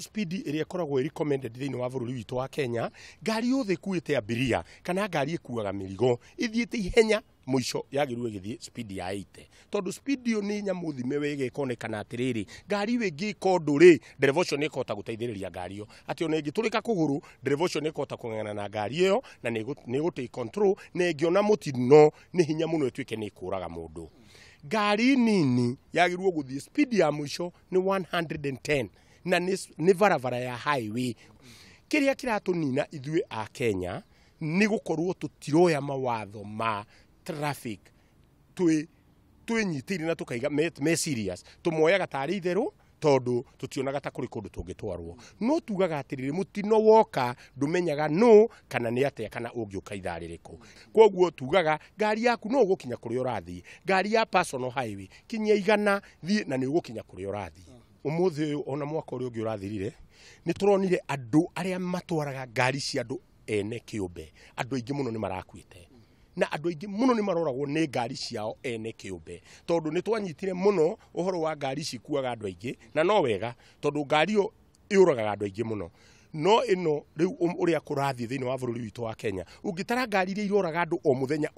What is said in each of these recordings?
speed ĩrĩa ĩkoragwo recommended thĩinĩ wa bũrũri witũ wa Kenya ngari yothe kuite abiria kana ngari ikuaga mĩrigo ithiete ihenya muisho yagirwe githie speed ya 80 tondu speed ĩyo nĩ nyamũ thime wega ĩkonekana atĩrĩrĩ ngari ĩyo ĩngĩ ĩkondũ rĩ ndereba ũcio nĩ ĩkũhota gũteithĩrĩria ngari yo ati ona ĩngĩtũrĩka kũgũrũ ndereba ũcio nĩ ĩkũhota kũng'ang'ana na ngari ĩyo na ni gute control na ĩngĩona mũtino ni hinya muno etweke ni kuraga mundu ngari nini yagĩrĩirwo guthie speed ya muisho ni 110 na nä barabara ya highway kä rä a kä ratå nina ithuä a kenya nä gå korwo tå tiroya mawatho ma traffic twä nyitä ire na tå kaiga me serious tå moyaga tarä itherå tondå tå tionaga ta kå rä kå ndå tå ngä twarwo no tugaga atä rä rä må tino woka ndå menyaga no kana nä ate kana å ngä å rä kå koguo tugaga ngari yaku no å gå kinya kå rä a å rathiä ngari ya igana thiä na nä å gå kinya kå rä a å rathiä umuthi uyu ona mwaka uri ungi urathirire ni turonire andu aria matwaraga ngari cia andu ene kiumbe andu aingi muno ni marakuite na andå aingä må no nä maroragwo nä ngari ciao ene kä tondu tondå nä twanyitire må no å horo wa ngari cikuaga andå aingä na no wega tondå ngari ä yo ä å ragaga andå aingä må no no ino riu uria kurathii thini wa bururi witu wa Kenya ungitara ngari ira iroraga andu o omuthenya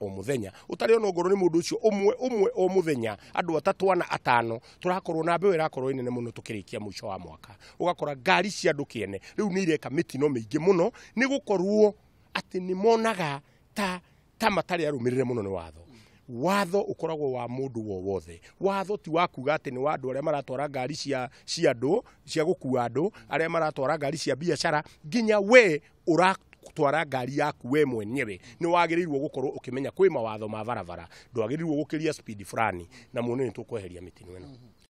o o utari ona ngoro ni mundu ucio umwe umwe o andu atatu ana atano turakorwo na mbeu irakorwo ne muno tukirikia mucho wa mwaka ugakora ngari cia andu kiene riu ni ireka mitino meingi muno ni gukorwo ati ni monaga ta ta matari arumirire muno ni watho watho ukoragwo wa mundu wo wothe watho ti wa kuga ati ni wa andu aria maratwara ngari cia cia andu cia gukua andu aria maratwara ngari cia biacara nginya we ura twara ngari yaku we mwenyewe ni wagiriirwo gukorwo ukimenya kwi mawatho ma barabara ndwagiriirwo gukiria speed fulani na muno tukweheria mitino ino mm-hmm.